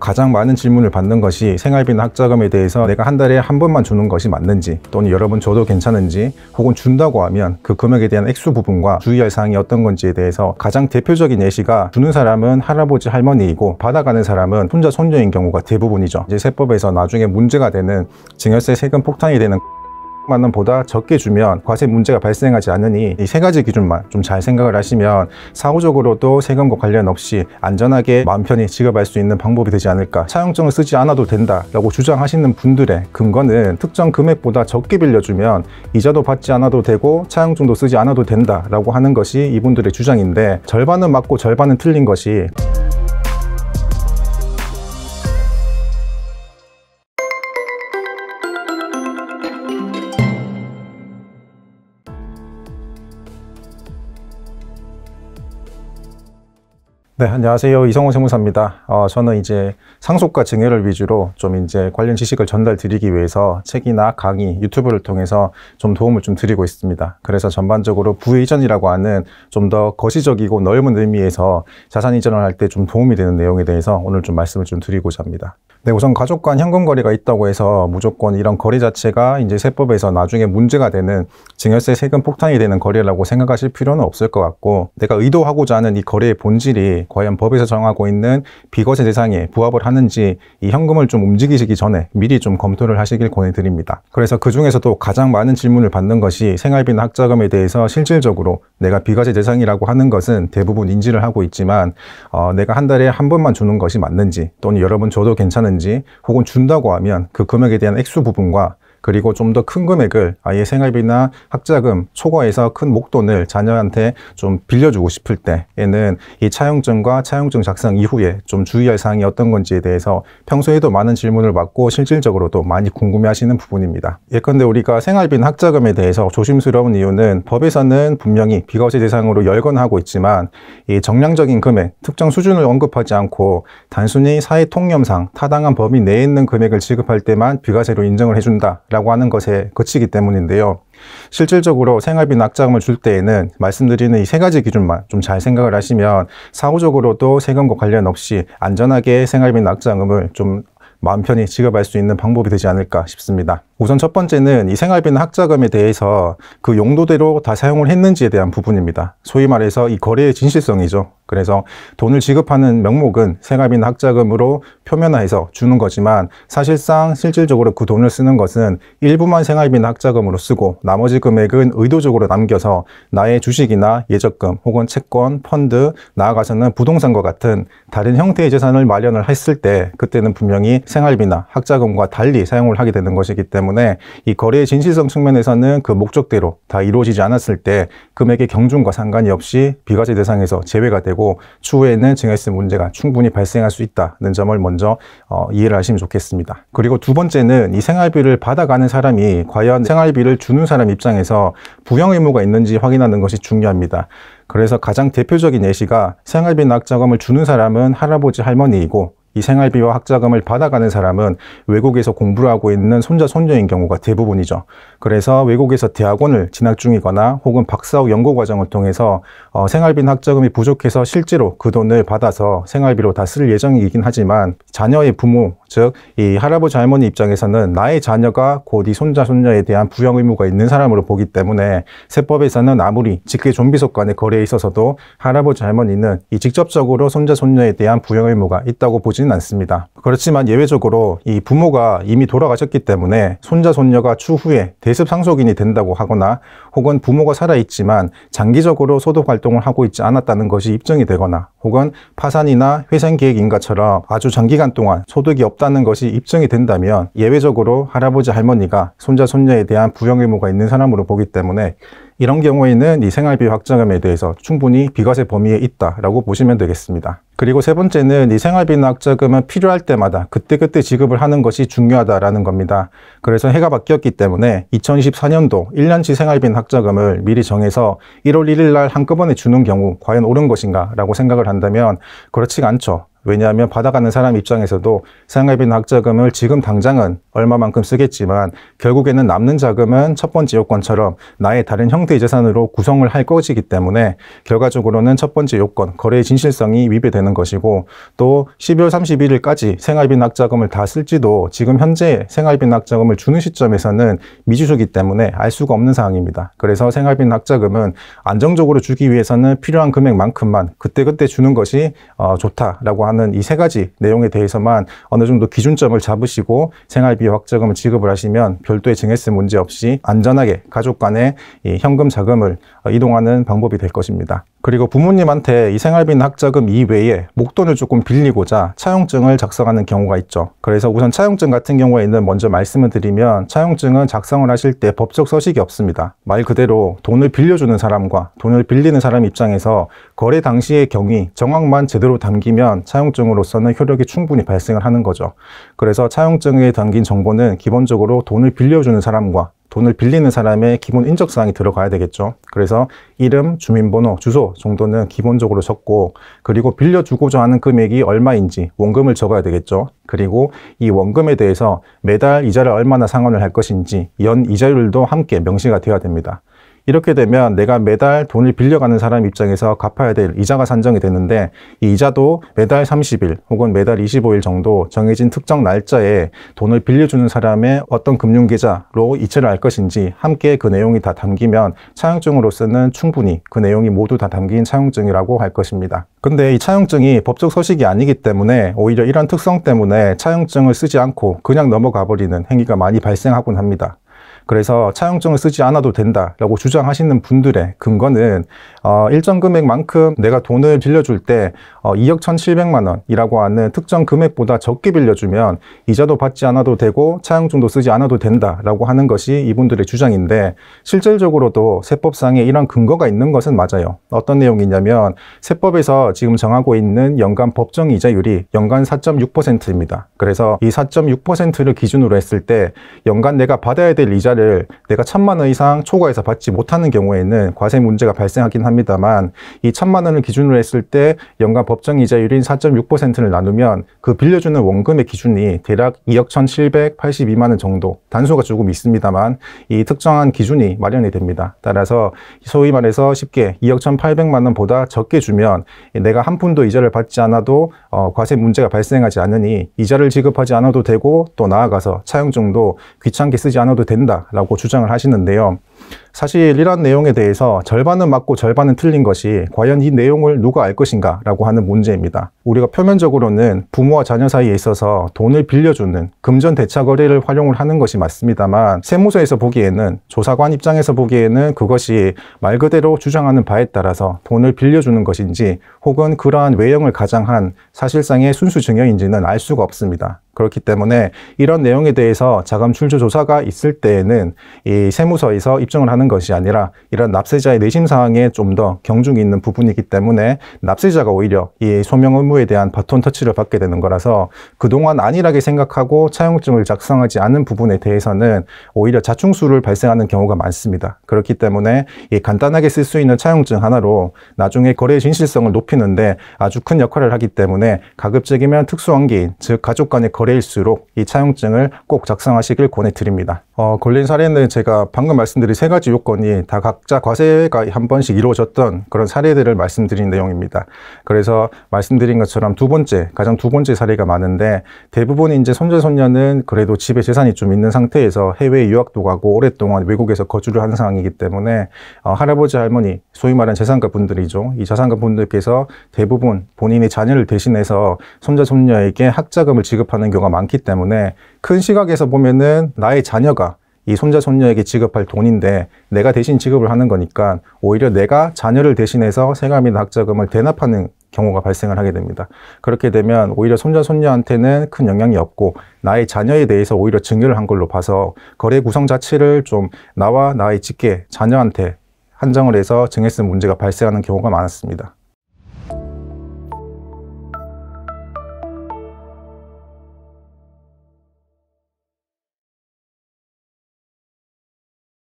가장 많은 질문을 받는 것이 생활비나 학자금에 대해서 내가 한 달에 한 번만 주는 것이 맞는지 또는 여러 번 줘도 괜찮은지 혹은 준다고 하면 그 금액에 대한 액수 부분과 주의할 사항이 어떤 건지에 대해서 가장 대표적인 예시가 주는 사람은 할아버지 할머니이고 받아가는 사람은 혼자 손녀인 경우가 대부분이죠 이제 세법에서 나중에 문제가 되는 증여세 세금 폭탄이 되는 만 원보다 적게 주면 과세 문제가 발생하지 않으니 이 세 가지 기준만 좀 잘 생각을 하시면 사후적으로도 세금과 관련 없이 안전하게 마음 편히 지급할 수 있는 방법이 되지 않을까 차용증을 쓰지 않아도 된다라고 주장하시는 분들의 근거는 특정 금액보다 적게 빌려주면 이자도 받지 않아도 되고 차용증도 쓰지 않아도 된다라고 하는 것이 이분들의 주장인데 절반은 맞고 절반은 틀린 것이 네, 안녕하세요. 이성호 세무사입니다. 어, 저는 이제 상속과 증여를 위주로 좀 이제 관련 지식을 전달 드리기 위해서 책이나 강의, 유튜브를 통해서 좀 도움을 좀 드리고 있습니다. 그래서 전반적으로 부의전이라고 이 하는 좀 더 거시적이고 넓은 의미에서 자산 이전을 할 때 좀 도움이 되는 내용에 대해서 오늘 좀 말씀을 좀 드리고자 합니다. 네, 우선 가족 간 현금 거래가 있다고 해서 무조건 이런 거래 자체가 이제 세법에서 나중에 문제가 되는 증여세 세금 폭탄이 되는 거래라고 생각하실 필요는 없을 것 같고 내가 의도하고자 하는 이 거래의 본질이 과연 법에서 정하고 있는 비과세 대상에 부합을 하는지 이 현금을 좀 움직이시기 전에 미리 좀 검토를 하시길 권해드립니다. 그래서 그 중에서도 가장 많은 질문을 받는 것이 생활비나 학자금에 대해서 실질적으로 내가 비과세 대상이라고 하는 것은 대부분 인지를 하고 있지만 어, 내가 한 달에 한 번만 주는 것이 맞는지 또는 여러 번 줘도 괜찮은지 혹은 준다고 하면 그 금액에 대한 액수 부분과 그리고 좀 더 큰 금액을 아예 생활비나 학자금 초과해서 큰 목돈을 자녀한테 좀 빌려주고 싶을 때에는 이 차용증과 차용증 작성 이후에 좀 주의할 사항이 어떤 건지에 대해서 평소에도 많은 질문을 받고 실질적으로도 많이 궁금해하시는 부분입니다. 예컨대 우리가 생활비나 학자금에 대해서 조심스러운 이유는 법에서는 분명히 비과세 대상으로 열거하고 있지만 이 정량적인 금액, 특정 수준을 언급하지 않고 단순히 사회 통념상 타당한 범위 내에 있는 금액을 지급할 때만 비과세로 인정을 해준다 라고 하는 것에 거치기 때문인데요. 실질적으로 생활비 낙자금을 줄 때에는 말씀드리는 이 세 가지 기준만 좀 잘 생각을 하시면 사후적으로도 세금과 관련 없이 안전하게 생활비 낙자금을 좀 마음 편히 지급할 수 있는 방법이 되지 않을까 싶습니다. 우선 첫 번째는 이 생활비나 학자금에 대해서 그 용도대로 다 사용을 했는지에 대한 부분입니다. 소위 말해서 이 거래의 진실성이죠. 그래서 돈을 지급하는 명목은 생활비나 학자금으로 표면화해서 주는 거지만 사실상 실질적으로 그 돈을 쓰는 것은 일부만 생활비나 학자금으로 쓰고 나머지 금액은 의도적으로 남겨서 나의 주식이나 예적금 혹은 채권, 펀드, 나아가서는 부동산과 같은 다른 형태의 재산을 마련을 했을 때 그때는 분명히 생활비나 학자금과 달리 사용을 하게 되는 것이기 때문에 이 거래의 진실성 측면에서는 그 목적대로 다 이루어지지 않았을 때 금액의 경중과 상관이 없이 비과세 대상에서 제외가 되고 되고 추후에는 증여세 문제가 충분히 발생할 수 있다는 점을 먼저 어, 이해를 하시면 좋겠습니다. 그리고 두 번째는 이 생활비를 받아가는 사람이 과연 생활비를 주는 사람 입장에서 부양 의무가 있는지 확인하는 것이 중요합니다. 그래서 가장 대표적인 예시가 생활비 낙자금을 주는 사람은 할아버지 할머니이고 이 생활비와 학자금을 받아가는 사람은 외국에서 공부를 하고 있는 손자, 손녀인 경우가 대부분이죠. 그래서 외국에서 대학원을 진학 중이거나 혹은 박사후 연구 과정을 통해서 어, 생활비나 학자금이 부족해서 실제로 그 돈을 받아서 생활비로 다 쓸 예정이긴 하지만 자녀의 부모, 즉 이 할아버지 할머니 입장에서는 나의 자녀가 곧이 손자, 손녀에 대한 부양 의무가 있는 사람으로 보기 때문에 세법에서는 아무리 직계 좀비속 간의 거래에 있어서도 할아버지 할머니는 이 직접적으로 손자, 손녀에 대한 부양 의무가 있다고 보진 많지는 않습니다. 그렇지만 예외적으로 이 부모가 이미 돌아가셨기 때문에 손자 손녀가 추후에 대습 상속인이 된다고 하거나 혹은 부모가 살아있지만 장기적으로 소득 활동을 하고 있지 않았다는 것이 입증이 되거나 혹은 파산이나 회생계획인가처럼 아주 장기간 동안 소득이 없다는 것이 입증이 된다면 예외적으로 할아버지 할머니가 손자 손녀에 대한 부양 의무가 있는 사람으로 보기 때문에 이런 경우에는 이 생활비 확정금에 대해서 충분히 비과세 범위에 있다라고 보시면 되겠습니다. 그리고 세 번째는 이 생활비나 학자금은 필요할 때마다 그때그때 지급을 하는 것이 중요하다라는 겁니다. 그래서 해가 바뀌었기 때문에 2024년도 1년치 생활비나 학자금을 미리 정해서 1월 1일 날 한꺼번에 주는 경우 과연 옳은 것인가 라고 생각을 한다면 그렇지가 않죠. 왜냐하면 받아가는 사람 입장에서도 생활비 낙자금을 지금 당장은 얼마만큼 쓰겠지만 결국에는 남는 자금은 첫 번째 요건처럼 나의 다른 형태의 재산으로 구성을 할 것이기 때문에 결과적으로는 첫 번째 요건 거래의 진실성이 위배되는 것이고 또 12월 31일까지 생활비 낙자금을 다 쓸지도 지금 현재 생활비 낙자금을 주는 시점에서는 미지수기 때문에 알 수가 없는 상황입니다. 그래서 생활비 낙자금은 안정적으로 주기 위해서는 필요한 금액만큼만 그때그때 주는 것이 어, 좋다라고 하는 하는 이 세 가지 내용에 대해서만 어느 정도 기준점을 잡으시고 생활비 확정금을 지급을 하시면 별도의 증액세 문제 없이 안전하게 가족 간의 이 현금 자금을 어, 이동하는 방법이 될 것입니다. 그리고 부모님한테 이 생활비나 학자금 이외에 목돈을 조금 빌리고자 차용증을 작성하는 경우가 있죠. 그래서 우선 차용증 같은 경우에는 먼저 말씀을 드리면 차용증은 작성을 하실 때 법적 서식이 없습니다. 말 그대로 돈을 빌려주는 사람과 돈을 빌리는 사람 입장에서 거래 당시의 경위, 정황만 제대로 담기면 차용 차용증으로서는 효력이 충분히 발생을 하는 거죠. 그래서 차용증에 담긴 정보는 기본적으로 돈을 빌려주는 사람과 돈을 빌리는 사람의 기본 인적사항이 들어가야 되겠죠. 그래서 이름, 주민번호, 주소 정도는 기본적으로 적고 그리고 빌려주고자 하는 금액이 얼마인지 원금을 적어야 되겠죠. 그리고 이 원금에 대해서 매달 이자를 얼마나 상환을 할 것인지 연 이자율도 함께 명시가 되어야 됩니다. 이렇게 되면 내가 매달 돈을 빌려가는 사람 입장에서 갚아야 될 이자가 산정이 되는데 이 이자도 매달 30일 혹은 매달 25일 정도 정해진 특정 날짜에 돈을 빌려주는 사람의 어떤 금융계좌로 이체를 할 것인지 함께 그 내용이 다 담기면 차용증으로서는 충분히 그 내용이 모두 다 담긴 차용증이라고 할 것입니다. 근데 이 차용증이 법적 소식이 아니기 때문에 오히려 이런 특성 때문에 차용증을 쓰지 않고 그냥 넘어가 버리는 행위가 많이 발생하곤 합니다. 그래서 차용증을 쓰지 않아도 된다라고 주장하시는 분들의 근거는 어, 일정 금액만큼 내가 돈을 빌려줄 때 어, 2억 1,700만 원이라고 하는 특정 금액보다 적게 빌려주면 이자도 받지 않아도 되고 차용증도 쓰지 않아도 된다라고 하는 것이 이분들의 주장인데 실질적으로도 세법상에 이런 근거가 있는 것은 맞아요. 어떤 내용이냐면 세법에서 지금 정하고 있는 연간 법정 이자율이 연간 4.6%입니다. 그래서 이 4.6%를 기준으로 했을 때 연간 내가 받아야 될 이자 이자를 내가 천만 원 이상 초과해서 받지 못하는 경우에는 과세 문제가 발생하긴 합니다만 이 천만 원을 기준으로 했을 때 연간 법정 이자율인 4.6%를 나누면 그 빌려주는 원금의 기준이 대략 2억 1,782만 원 정도 단수가 조금 있습니다만 이 특정한 기준이 마련이 됩니다. 따라서 소위 말해서 쉽게 2억 1,800만 원보다 적게 주면 내가 한 푼도 이자를 받지 않아도 어, 과세 문제가 발생하지 않으니 이자를 지급하지 않아도 되고 또 나아가서 차용증도 귀찮게 쓰지 않아도 된다. 라고 주장을 하시는데요. 사실 이러한 내용에 대해서 절반은 맞고 절반은 틀린 것이 과연 이 내용을 누가 알 것인가 라고 하는 문제입니다. 우리가 표면적으로는 부모와 자녀 사이에 있어서 돈을 빌려주는 금전 대차거래를 활용을 하는 것이 맞습니다만 세무서에서 보기에는 조사관 입장에서 보기에는 그것이 말 그대로 주장하는 바에 따라서 돈을 빌려주는 것인지 혹은 그러한 외형을 가장한 사실상의 순수 증여인지는 알 수가 없습니다. 그렇기 때문에 이런 내용에 대해서 자금 출처 조사가 있을 때에는 이 세무서에서 입증을 하는 것이 아니라 이런 납세자의 내심 사항에 좀 더 경중이 있는 부분이기 때문에 납세자가 오히려 이 소명 의무에 대한 바톤 터치를 받게 되는 거라서 그동안 안일하게 생각하고 차용증을 작성하지 않은 부분에 대해서는 오히려 자충수를 발생하는 경우가 많습니다. 그렇기 때문에 이 간단하게 쓸 수 있는 차용증 하나로 나중에 거래의 진실성을 높이는데 아주 큰 역할을 하기 때문에 가급적이면 특수한기인 즉 가족 간의 거래 거래일수록 이 차용증을 꼭 작성하시길 권해드립니다. 어, 걸린 사례는 제가 방금 말씀드린 세 가지 요건이 다 각자 과세가 한 번씩 이루어졌던 그런 사례들을 말씀드린 내용입니다. 그래서 말씀드린 것처럼 두 번째, 가장 두 번째 사례가 많은데 대부분 이제 손자, 손녀는 그래도 집에 재산이 좀 있는 상태에서 해외 유학도 가고 오랫동안 외국에서 거주를 하는 상황이기 때문에 어, 할아버지, 할머니, 소위 말하는 재산가 분들이죠. 이 재산가 분들께서 대부분 본인의 자녀를 대신해서 손자, 손녀에게 학자금을 지급하는 경우가 많기 때문에 큰 시각에서 보면은 나의 자녀가 이 손자 손녀에게 지급할 돈인데 내가 대신 지급을 하는 거니까 오히려 내가 자녀를 대신해서 생활비나 학자금을 대납하는 경우가 발생을 하게 됩니다. 그렇게 되면 오히려 손자 손녀한테는 큰 영향이 없고 나의 자녀에 대해서 오히려 증여를 한 걸로 봐서 거래 구성 자체를 좀 나와 나의 직계 자녀한테 한정을 해서 증여세 문제가 발생하는 경우가 많았습니다.